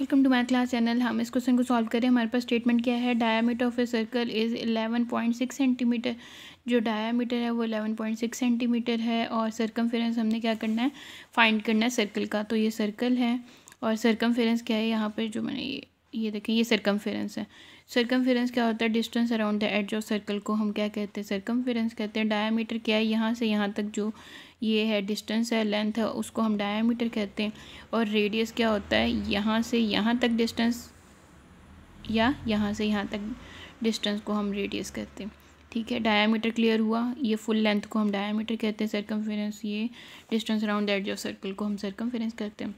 welcome to my class channel हम इस question को सॉल्व करें हमारे पास स्टेटमेंट क्या है diameter of a circle is eleven point six centimetre जो डायामीटर है वो एलेवन पॉइंट सिक्स सेंटीमीटर है और सर्कम हमने क्या करना है फाइंड करना है सर्कल का तो ये सर्कल है और सर्कम क्या है यहाँ पर जो मैंने ये ये देखें ये सर्कम है सर्कमफेरेंस क्या होता है distance around the edge of circle को हम क्या कहते हैं सर्कमफेरेंस कहते हैं डायामीटर क्या है यहाँ से यहाँ तक जो ये है डिस्टेंस है लेंथ है उसको हम डायामीटर कहते हैं और रेडियस क्या होता है यहाँ से यहाँ तक डिस्टेंस या यहाँ से यहाँ तक डिस्टेंस को हम रेडियस कहते हैं ठीक है डायामीटर क्लियर हुआ ये फुल लेंथ को हम डायामीटर कहते हैं सर्कमफेरेंस ये distance around the edge of circle को हम सर्कमफेरेंस कहते हैं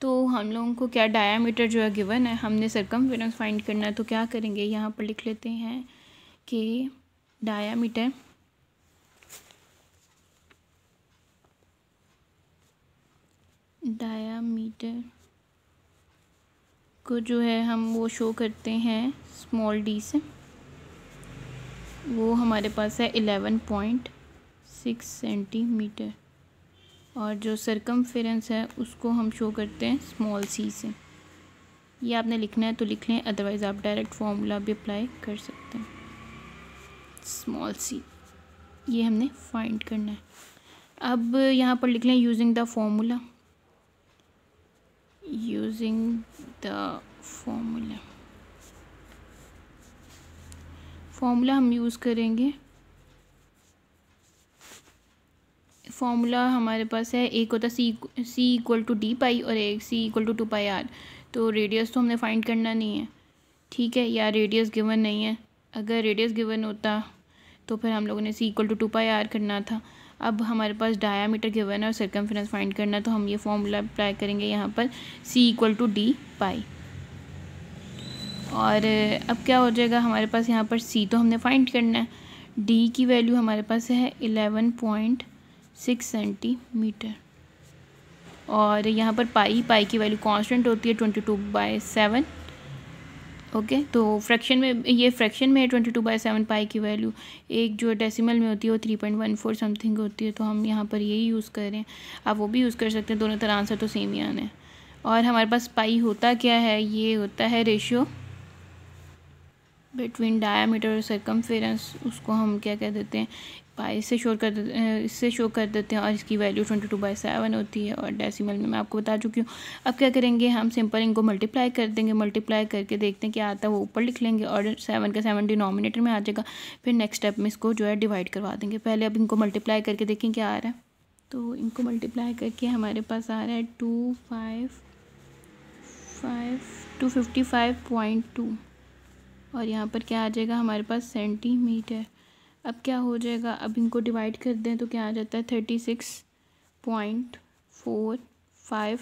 तो हम लोगों को क्या डायामीटर जो है गिवन है हमने सरकम फाइंड करना है तो क्या करेंगे यहाँ पर लिख लेते हैं कि डायामीटर डायामीटर को जो है हम वो शो करते हैं स्मॉल डी से वो हमारे पास है एलेवन पॉइंट सिक्स सेंटीमीटर और जो सरकम है उसको हम शो करते हैं स्मॉल सी से ये आपने लिखना है तो लिख लें अदरवाइज़ आप डायरेक्ट फार्मूला भी अप्लाई कर सकते हैं स्मॉल सी ये हमने फाइंड करना है अब यहाँ पर लिख लें using the formula using the formula formula हम यूज़ करेंगे फार्मूला हमारे पास है एक होता है C C equal to D pi और एक C equal to two pi R तो रेडियस तो हमने फाइंड करना नहीं है ठीक है या रेडियस गिवन नहीं है अगर रेडियस गिवन होता तो फिर हम लोगों ने C equal to two pi R करना था अब हमारे पास डायामीटर गिवन है और सर्कमफ्रेंस फाइंड करना तो हम ये फार्मूला अप्लाई करेंगे यहाँ पर C equal to D pi और अब क्या हो जाएगा हमारे पास यहाँ पर सी तो हमने फाइंड करना है डी की वैल्यू हमारे पास है एलेवन पॉइंट सिक्स सेंटीमीटर और यहाँ पर पाई पाई की वैल्यू कांस्टेंट होती है twenty two by seven okay तो फ्रैक्शन में ये फ्रैक्शन में है twenty two by seven pi की वैल्यू एक जो डेसिमल में होती है वो three point one four something होती है तो हम यहाँ पर यही यूज़ कर रहे हैं आप वो भी यूज़ कर सकते हैं दोनों तरह आंसर तो सेम ही आना है और हमारे पास पाई होता क्या है ये होता है रेशियो बिटवीन डायामीटर और सरकमफेरेंस उसको हम क्या कह देते हैं पाई से शोर कर देते इससे शो कर देते हैं और इसकी value twenty two by seven होती है और डेसिमल में मैं आपको बता चुकी हूँ अब क्या करेंगे हम सिंपल इनको मल्टीप्लाई कर देंगे मल्टीप्लाई करके देखते हैं क्या आता है वो ऊपर लिख लेंगे और सेवन का सेवन डिनोमिनेटर में आ जाएगा फिर नेक्स्ट स्टेप में इसको जो है डिवाइड करवा देंगे पहले अब इनको मल्टीप्लाई करके देखें क्या आ रहा है तो इनको मल्टीप्लाई करके हमारे पास आ रहा है two five five two fifty five point two और यहाँ पर क्या आ जाएगा हमारे पास सेंटीमीटर अब क्या हो जाएगा अब इनको डिवाइड कर दें तो क्या आ जाता है thirty six point four five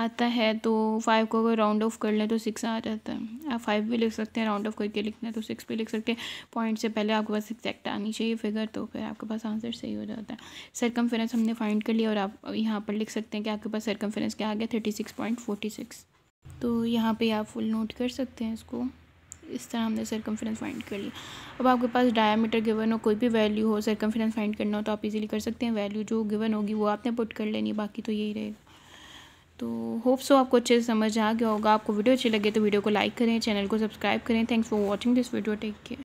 आता है तो फाइव को अगर राउंड ऑफ कर लें तो सिक्स आ जाता है आप फाइव भी लिख सकते हैं राउंड ऑफ करके लिखना है तो सिक्स भी लिख सकते हैं पॉइंट से पहले आपके पास एक्जैक्ट आनी चाहिए फिगर तो फिर आपके पास आंसर सही हो जाता है सरकम हमने फाइंड कर लिया और आप यहाँ पर लिख सकते हैं कि आपके पास सरकम क्या आ गया thirty six point forty six तो यहाँ पर आप फुल नोट कर सकते हैं इसको इस तरह हमने सरकमफ्रेंस फाइंड कर लिया अब आपके पास डायमीटर गिवन हो कोई भी वैल्यू हो सरकमफ्रेंस फाइंड करना हो तो आप इजीली कर सकते हैं वैल्यू जो गिवन होगी वो आपने पुट कर लेनी बाकी तो यही रहेगा तो होप सो आपको अच्छे से समझ आ गया होगा आपको वीडियो अच्छी लगे तो वीडियो को लाइक करें चैनल को सब्सक्राइब करें thanks for watching this video take care